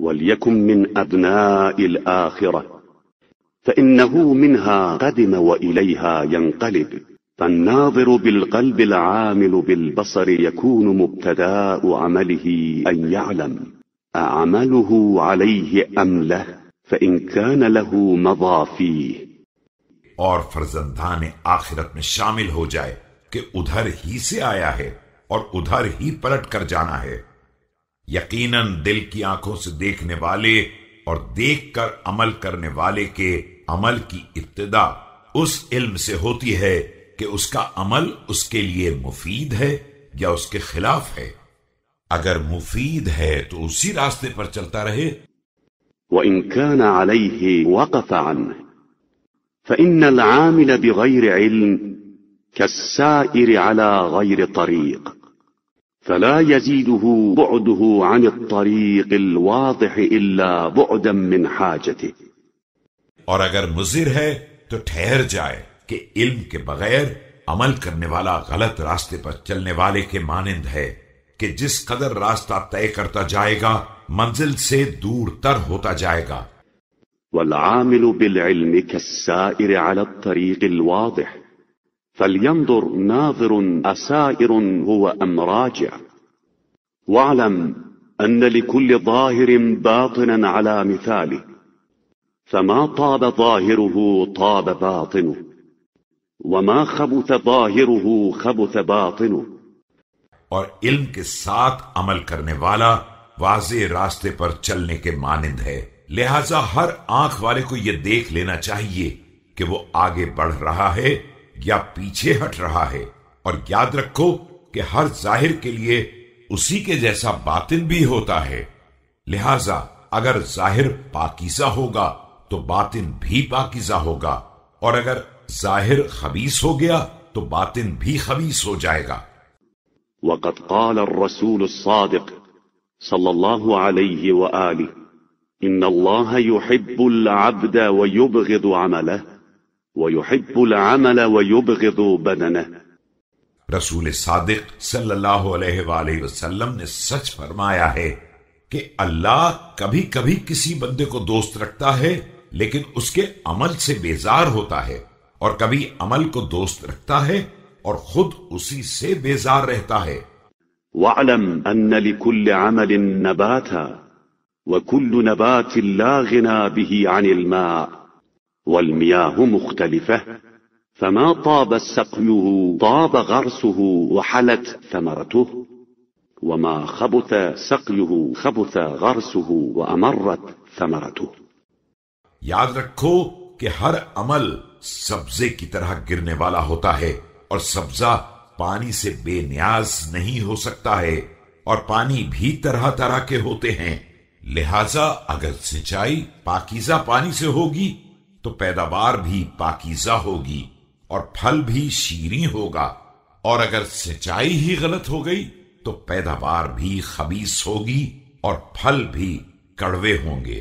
وليكن من أبناء الآخرة فإنه منها قدم وإليها ينقلب فالناظر بالقلب العامل بالبصر يكون مبتداء عمله أن يعلم أعمله عليه أم له فإن كان له مضى فيه और फर्जंदान आखिरत में शामिल हो जाए कि उधर ही से आया है और उधर ही पलट कर जाना है یقیناً دل کی آنکھوں سے دیکھنے والے اور دیکھ کر عمل کرنے والے کے عمل کی ابتدا اس علم سے ہوتی ہے کہ اس کا عمل اس کے لیے مفید ہے یا اس کے خلاف ہے اگر مفید ہے تو اسی راستے پر چلتا رہے فلا يزيده بعده عن الطريق الواضح الا بعدا من حاجته اور اگر مزر ہے تو ٹھہر جائے کہ علم کے بغیر عمل کرنے والا غلط راستے پر چلنے والے کے مانند ہے کہ جس قدر راستہ طے کرتا جائے گا منزل سے دور تر ہوتا جائے گا والعامل بالعلم کالسائر علی الطريق الواضح فلينظر ناظر أسائر هو أم راجع واعلم أن لكل ظاهر باطنا على مثاله فما طاب ظاهره طاب باطنه وما خبث ظاهره خبث باطنه اور علم کے ساتھ عمل کرنے والا واضح راستے پر چلنے کے مانند ہے لہذا ہر آنکھ والے کو یہ دیکھ لینا چاہیے کہ وہ آگے بڑھ رہا ہے یا پیچھے ہٹ رہا ہے اور یاد رکھو کہ ہر ظاہر کے لیے اسی کے جیسا باطن بھی ہوتا ہے لہذا اگر ظاہر پاکیزہ ہوگا تو باطن بھی پاکیزہ ہوگا اور اگر ظاہر خبیص ہو گیا تو باطن بھی خبیص ہو جائے گا وقت قال الرسول الصادق صلى الله عليه وآله إن الله يحب العبد ويبغض عمله ويحب العمل ویبغض بدنه رسول صادق صلی اللہ علیہ وآلہ وسلم نے سچ فرمایا ہے کہ اللہ کبھی کبھی کسی بندے کو دوست رکھتا ہے لیکن اس کے عمل سے بیزار ہوتا ہے اور کبھی عمل کو دوست رکھتا ہے اور خود اسی سے بیزار رہتا ہے وَعْلَمْ أَنَّ لِكُلِّ عَمَلٍ نَبَاتًا وَكُلُّ نَبَاتٍ لَا غِنَا بِهِ عَنِ الْمَاءِ والمياه مختلفة فما طاب طاب غرسه وحلت ثمرته وما خبث سقيه خبث غرسه وأمرت ثمرته یاد رکھو کہ ہر عمل سبزے کی طرح گرنے والا ہوتا ہے اور سبزہ پانی سے بے نیاز نہیں ہو سکتا ہے اور پانی بھی طرح طرح کے ہوتے ہیں لہذا اگر سنچائی پاکیزہ پانی سے ہوگی تو پیداوار بھی پاکیزہ ہوگی اور پھل بھی شیریں ہوگا اور اگر سچائی ہی غلط ہو گئی تو پیداوار بھی خبیص ہوگی اور پھل بھی کڑوے ہوں گے